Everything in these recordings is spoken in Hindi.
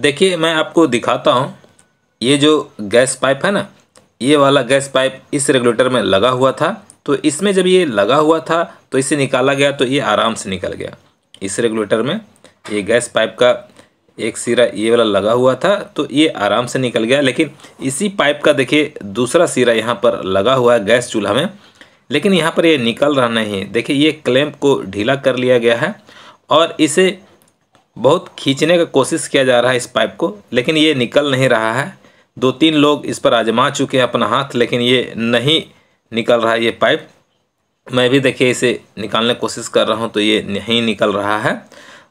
देखिए मैं आपको दिखाता हूँ ये जो गैस पाइप है ना ये वाला गैस पाइप इस रेगुलेटर में लगा हुआ था तो इसमें जब ये लगा हुआ था तो इसे निकाला गया तो ये आराम से निकल गया इस रेगुलेटर में ये गैस पाइप का एक सिरा ये वाला लगा हुआ था तो ये आराम से निकल गया लेकिन इसी पाइप का देखिए दूसरा सिरा यहाँ पर लगा हुआ है गैस चूल्हा में लेकिन यहाँ पर ये निकल रहा नहीं देखिए ये क्लैम्प को ढीला कर लिया गया है और इसे बहुत खींचने का कोशिश किया जा रहा है इस पाइप को लेकिन ये निकल नहीं रहा है दो तीन लोग इस पर आजमा चुके हैं अपना हाथ लेकिन ये नहीं निकल रहा है ये पाइप मैं भी देखिए इसे निकालने की कोशिश कर रहा हूँ तो ये नहीं निकल रहा है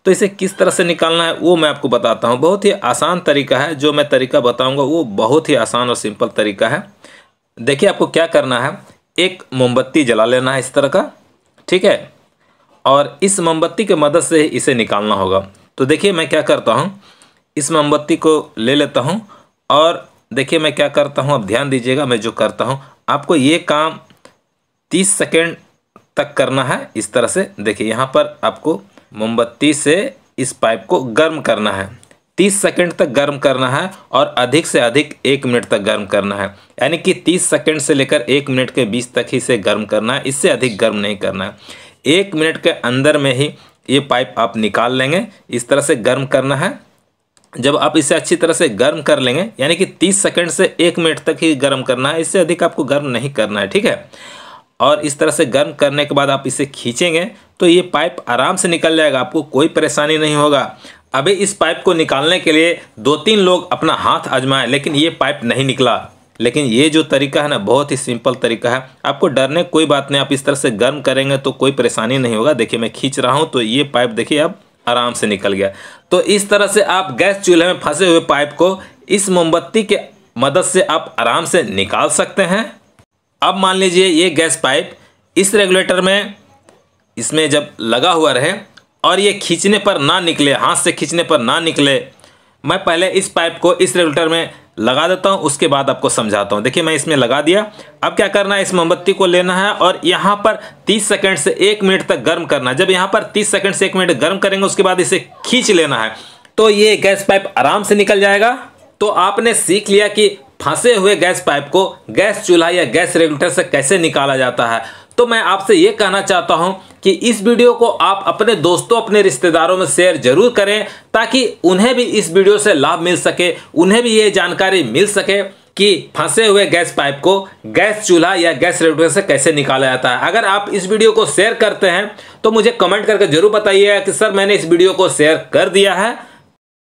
तो इसे किस तरह से निकालना है वो मैं आपको बताता हूँ बहुत ही आसान तरीका है जो मैं तरीका बताऊँगा वो बहुत ही आसान और सिंपल तरीका है देखिए आपको क्या करना है एक मोमबत्ती जला लेना है इस तरह का ठीक है और इस मोमबत्ती के मदद से इसे निकालना होगा तो देखिए मैं क्या करता हूँ इस मोमबत्ती को ले लेता हूँ और देखिए मैं क्या करता हूँ अब ध्यान दीजिएगा मैं जो करता हूँ आपको ये काम तीस सेकेंड तक करना है इस तरह से देखिए यहाँ पर आपको मोमबत्ती से इस पाइप को गर्म करना है तीस सेकेंड तक गर्म करना है और अधिक से अधिक एक मिनट तक गर्म करना है यानी कि तीस सेकेंड से लेकर एक मिनट के बीच तक ही इसे गर्म करना है इससे अधिक गर्म नहीं करना है एक मिनट के अंदर में ही ये पाइप आप निकाल लेंगे इस तरह से गर्म करना है जब आप इसे अच्छी तरह से गर्म कर लेंगे यानी कि 30 सेकंड से एक मिनट तक ही गर्म करना है इससे अधिक आपको गर्म नहीं करना है ठीक है और इस तरह से गर्म करने के बाद आप इसे खींचेंगे तो ये पाइप आराम से निकल जाएगा आपको कोई परेशानी नहीं होगा अभी इस पाइप को निकालने के लिए दो तीन लोग अपना हाथ आजमाए लेकिन ये पाइप नहीं निकला लेकिन ये जो तरीका है ना बहुत ही सिंपल तरीका है आपको डरने कोई बात नहीं आप इस तरह से गर्म करेंगे तो कोई परेशानी नहीं होगा देखिए मैं खींच रहा हूँ तो ये पाइप देखिए अब आराम से निकल गया तो इस तरह से आप गैस चूल्हे में फंसे हुए पाइप को इस मोमबत्ती के मदद से आप आराम से निकाल सकते हैं अब मान लीजिए ये गैस पाइप इस रेगुलेटर में इसमें जब लगा हुआ रहे और ये खींचने पर ना निकले हाथ से खींचने पर ना निकले मैं पहले इस पाइप को इस रेगुलेटर में लगा देता हूँ उसके बाद आपको समझाता हूँ देखिए मैं इसमें लगा दिया अब क्या करना है इस मोमबत्ती को लेना है और यहाँ पर 30 सेकंड से एक मिनट तक गर्म करना है जब यहाँ पर 30 सेकंड से एक मिनट गर्म करेंगे उसके बाद इसे खींच लेना है तो ये गैस पाइप आराम से निकल जाएगा तो आपने सीख लिया कि फंसे हुए गैस पाइप को गैस चूल्हा या गैस रेगुलेटर से कैसे निकाला जाता है तो मैं आपसे ये कहना चाहता हूँ कि इस वीडियो को आप अपने दोस्तों अपने रिश्तेदारों में शेयर जरूर करें ताकि उन्हें भी इस वीडियो से लाभ मिल सके उन्हें भी ये जानकारी मिल सके कि फंसे हुए गैस पाइप को गैस चूल्हा या गैस रेगुलेटर से कैसे निकाला जाता है अगर आप इस वीडियो को शेयर करते हैं तो मुझे कमेंट करके जरूर बताइएगा कि सर मैंने इस वीडियो को शेयर कर दिया है